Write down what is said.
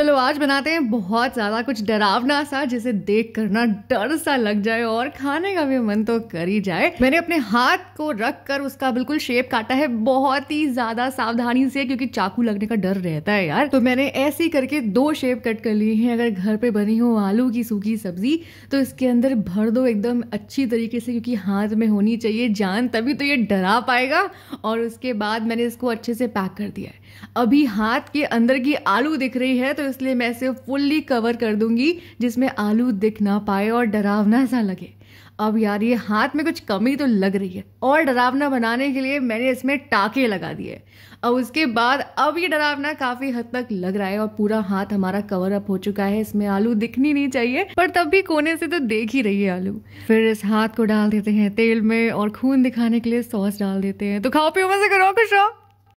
चलो आज बनाते हैं बहुत ज़्यादा कुछ डरावना सा जिसे देख कर ना डर सा लग जाए और खाने का भी मन तो कर ही जाए मैंने अपने हाथ को रख कर उसका बिल्कुल शेप काटा है बहुत ही ज़्यादा सावधानी से क्योंकि चाकू लगने का डर रहता है यार तो मैंने ऐसे ही करके दो शेप कट कर लिए हैं अगर घर पे बनी हो आलू की सूखी सब्जी तो इसके अंदर भर दो एकदम अच्छी तरीके से क्योंकि हाथ में होनी चाहिए जान तभी तो ये डरा पाएगा और उसके बाद मैंने इसको अच्छे से पैक कर दिया है अभी हाथ के अंदर की आलू दिख रही है तो इसलिए मैं इसे फुल्ली कवर कर दूंगी जिसमें आलू दिख ना पाए और डरावना सा लगे अब यार ये हाथ में कुछ कमी तो लग रही है और डरावना बनाने के लिए मैंने इसमें टाके लगा दिए अब उसके बाद अब ये डरावना काफ़ी हद तक लग रहा है और पूरा हाथ हमारा कवर अप हो चुका है इसमें आलू दिखनी नहीं चाहिए पर तब भी कोने से तो देख ही रही है आलू फिर इस हाथ को डाल देते हैं तेल में और खून दिखाने के लिए सॉस डाल देते हैं तो खाओ पियो मजे करो खुश रहो